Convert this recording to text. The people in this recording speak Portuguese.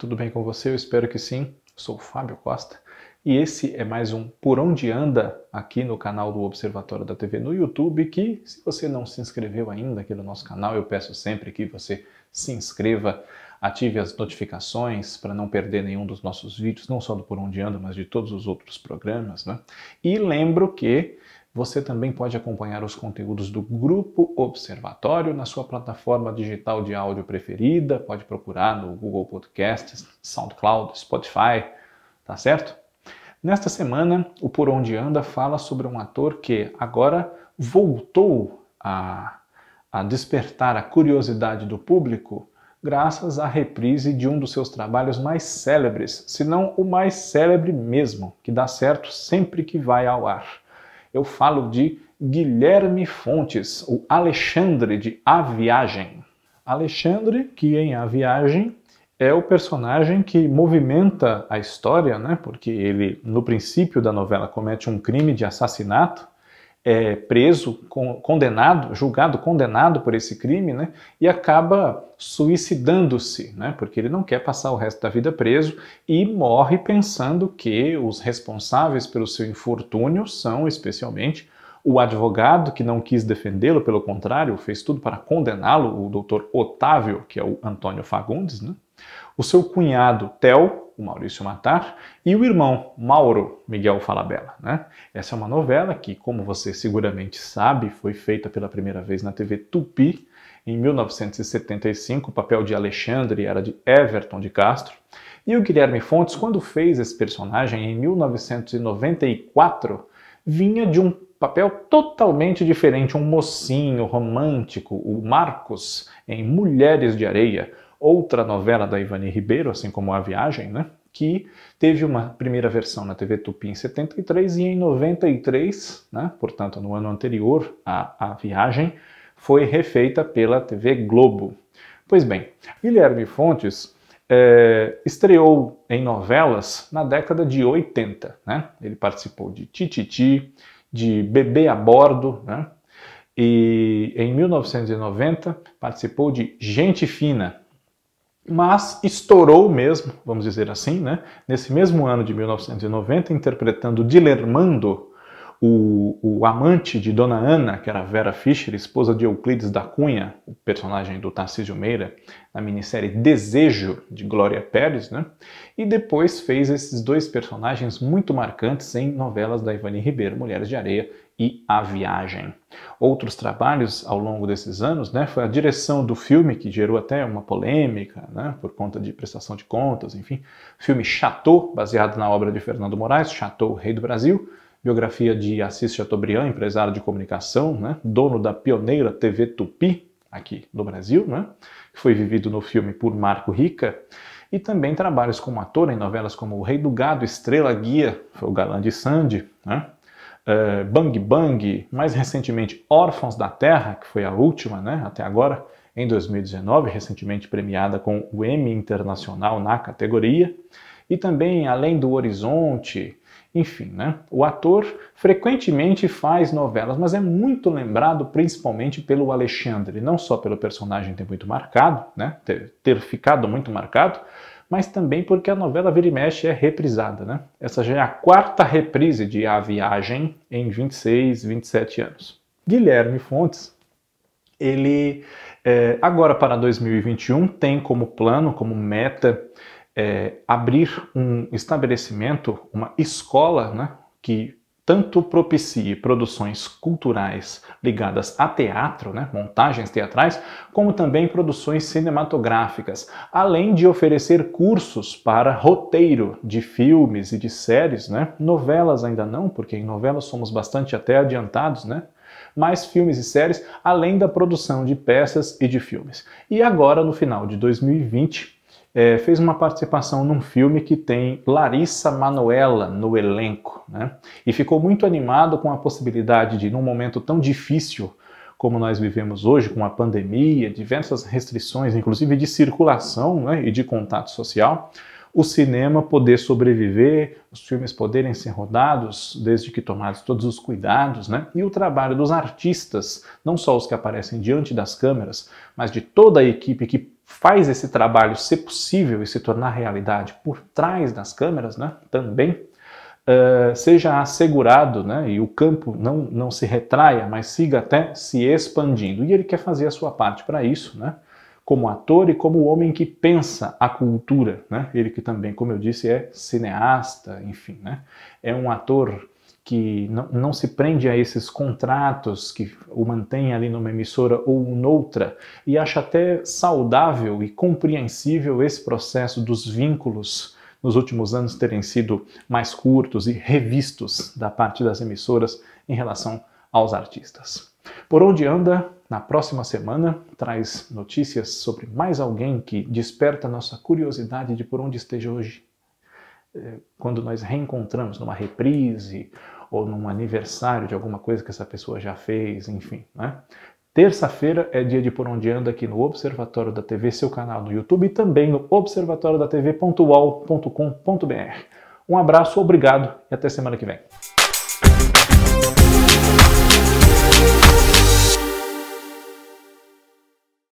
Tudo bem com você? Eu espero que sim. Sou o Fábio Costa e esse é mais um Por Onde Anda aqui no canal do Observatório da TV no YouTube. Que se você não se inscreveu ainda aqui no nosso canal, eu peço sempre que você se inscreva, ative as notificações para não perder nenhum dos nossos vídeos, não só do Por Onde Anda, mas de todos os outros programas. Né? E lembro que você também pode acompanhar os conteúdos do Grupo Observatório na sua plataforma digital de áudio preferida. Pode procurar no Google Podcasts, SoundCloud, Spotify, tá certo? Nesta semana, o Por Onde Anda fala sobre um ator que agora voltou a, a despertar a curiosidade do público graças à reprise de um dos seus trabalhos mais célebres, se não o mais célebre mesmo, que dá certo sempre que vai ao ar eu falo de Guilherme Fontes, o Alexandre de A Viagem. Alexandre, que em A Viagem é o personagem que movimenta a história, né? Porque ele, no princípio da novela, comete um crime de assassinato é, preso, condenado, julgado, condenado por esse crime, né? E acaba suicidando-se, né? Porque ele não quer passar o resto da vida preso e morre pensando que os responsáveis pelo seu infortúnio são especialmente o advogado que não quis defendê-lo, pelo contrário, fez tudo para condená-lo, o doutor Otávio, que é o Antônio Fagundes, né? o seu cunhado Tel, o Maurício Matar, e o irmão Mauro Miguel Falabella. Né? Essa é uma novela que, como você seguramente sabe, foi feita pela primeira vez na TV Tupi em 1975. O papel de Alexandre era de Everton de Castro. E o Guilherme Fontes, quando fez esse personagem em 1994, vinha de um papel totalmente diferente, um mocinho romântico, o Marcos, em Mulheres de Areia, outra novela da Ivani Ribeiro, assim como A Viagem, né? que teve uma primeira versão na TV Tupi em 73 e em 93, né? portanto no ano anterior à, a viagem, foi refeita pela TV Globo. Pois bem, Guilherme Fontes é, estreou em novelas na década de 80. Né? Ele participou de Tititi, de bebê a bordo, né? E em 1990 participou de Gente Fina, mas estourou mesmo, vamos dizer assim, né? Nesse mesmo ano de 1990, interpretando Dilermando o, o, amante de Dona Ana, que era Vera Fischer, esposa de Euclides da Cunha, o personagem do Tarcísio Meira, na minissérie Desejo, de Glória Pérez, né? e depois fez esses dois personagens muito marcantes em novelas da Ivani Ribeiro, Mulheres de Areia e A Viagem. Outros trabalhos ao longo desses anos né, foi a direção do filme, que gerou até uma polêmica né, por conta de prestação de contas, enfim. Filme Chateau, baseado na obra de Fernando Moraes, Chateau, Rei do Brasil, biografia de Assis Chateaubriand, empresário de comunicação, né? dono da pioneira TV Tupi, aqui no Brasil, né? que foi vivido no filme por Marco Rica, e também trabalhos como ator em novelas como O Rei do Gado, Estrela Guia, foi o galã de Sandy, né? Eh, Bang Bang, mais recentemente Órfãos da Terra, que foi a última né? até agora, em 2019, recentemente premiada com o Emmy Internacional na categoria, e também Além do Horizonte, enfim, né? O ator frequentemente faz novelas, mas é muito lembrado principalmente pelo Alexandre, não só pelo personagem ter muito marcado, né? Ter, ter ficado muito marcado, mas também porque a novela Vira e Mexe é reprisada, né? Essa já é a quarta reprise de A Viagem em 26, 27 anos. Guilherme Fontes, ele é, agora para 2021 tem como plano, como meta, é, abrir um estabelecimento, uma escola, né, que tanto propicie produções culturais ligadas a teatro, né, montagens teatrais, como também produções cinematográficas, além de oferecer cursos para roteiro de filmes e de séries, né, novelas ainda não, porque em novelas somos bastante até adiantados, né, mais filmes e séries, além da produção de peças e de filmes. E agora, no final de 2020, é, fez uma participação num filme que tem Larissa Manoela no elenco, né? E ficou muito animado com a possibilidade de, num momento tão difícil como nós vivemos hoje, com a pandemia, diversas restrições, inclusive de circulação né, e de contato social, o cinema poder sobreviver, os filmes poderem ser rodados, desde que tomados todos os cuidados, né? E o trabalho dos artistas, não só os que aparecem diante das câmeras, mas de toda a equipe que faz esse trabalho ser possível e se tornar realidade por trás das câmeras, né, também, uh, seja assegurado né, e o campo não, não se retraia, mas siga até se expandindo. E ele quer fazer a sua parte para isso, né, como ator e como homem que pensa a cultura. Né? Ele que também, como eu disse, é cineasta, enfim, né, é um ator que não, não, se prende a esses contratos que o mantém ali numa emissora ou noutra, e acha até saudável e compreensível esse processo dos vínculos nos últimos anos terem sido mais curtos e revistos da parte das emissoras em relação aos artistas. Por onde anda, na próxima semana, traz notícias sobre mais alguém que desperta nossa curiosidade de por onde esteja hoje. É, quando nós reencontramos numa reprise ou num aniversário de alguma coisa que essa pessoa já fez, enfim, né? Terça-feira é dia de Por Onde Anda aqui no Observatório da TV, seu canal no YouTube e também no observatoriodatv.ual.com.br. Um abraço, obrigado e até semana que vem.